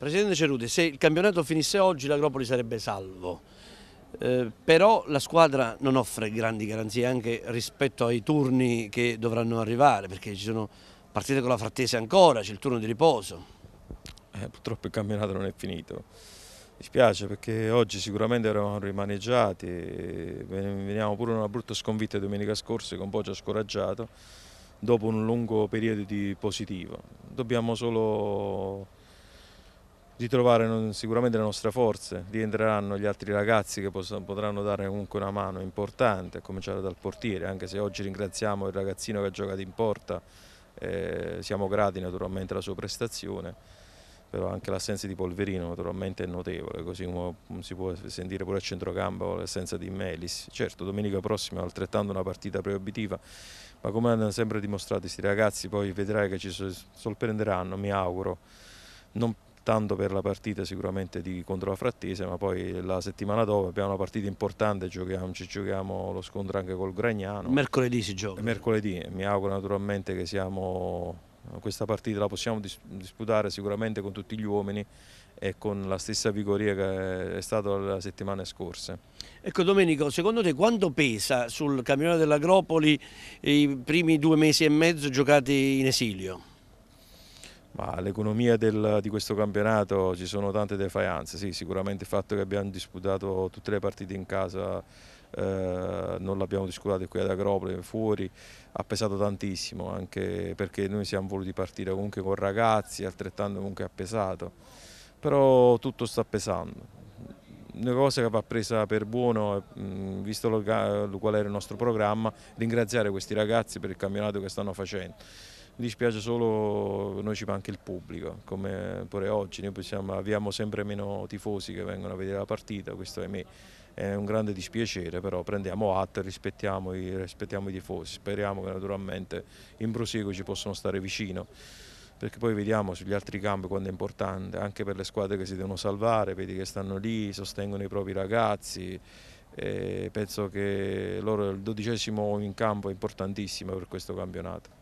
Presidente Ceruti, se il campionato finisse oggi l'Agropoli sarebbe salvo, eh, però la squadra non offre grandi garanzie anche rispetto ai turni che dovranno arrivare, perché ci sono partite con la Frattese ancora, c'è il turno di riposo. Eh, purtroppo il campionato non è finito, mi spiace perché oggi sicuramente eravamo rimaneggiati, veniamo pure una brutta sconfitta domenica scorsa con un scoraggiato dopo un lungo periodo di positivo. Dobbiamo solo ritrovare non, sicuramente le nostre forze, rientreranno gli altri ragazzi che poss- potranno dare comunque una mano importante, a cominciare dal portiere, anche se oggi ringraziamo il ragazzino che ha giocato in porta, eh, siamo grati naturalmente della sua prestazione, però anche l'assenza di Polverino naturalmente è notevole, così come si può sentire pure a centrocampo l'assenza di Melis. Certo, domenica prossima è altrettanto una partita proibitiva, ma come hanno sempre dimostrato questi ragazzi, poi vedrai che ci sorprenderanno, mi auguro. Non, tanto per la partita sicuramente di, contro la Frattese, ma poi la settimana dopo abbiamo una partita importante, giochiamo, ci giochiamo lo scontro anche col Gragnano. Mercoledì si gioca. Mercoledì, mi auguro naturalmente che siamo, questa partita la possiamo dis disputare sicuramente con tutti gli uomini e con la stessa vigoria che è stata la settimana scorsa. Ecco Domenico, secondo te quanto pesa sul campionato dell'Agropoli i primi due mesi e mezzo giocati in esilio? all'economia di questo campionato ci sono tante defianze, sì, sicuramente il fatto che abbiamo disputato tutte le partite in casa eh, non l'abbiamo disputato qui ad Agropoli, fuori, ha pesato tantissimo anche perché noi siamo voluti partire comunque con ragazzi, altrettanto comunque ha pesato, però tutto sta pesando. Una cosa che va presa per buono, visto lo, qual era il nostro programma, ringraziare questi ragazzi per il campionato che stanno facendo mi dispiace solo, noi ci manca il pubblico, come pure oggi, noi possiamo, abbiamo sempre meno tifosi che vengono a vedere la partita, questo ahimè è un grande dispiacere, però prendiamo atto e rispettiamo i, rispettiamo i tifosi, speriamo che naturalmente in proseguo ci possano stare vicino perché poi vediamo sugli altri campi quando è importante, anche per le squadre che si devono salvare, vedi che stanno lì, sostengono i propri ragazzi, penso che loro il dodicesimo in campo è importantissimo per questo campionato.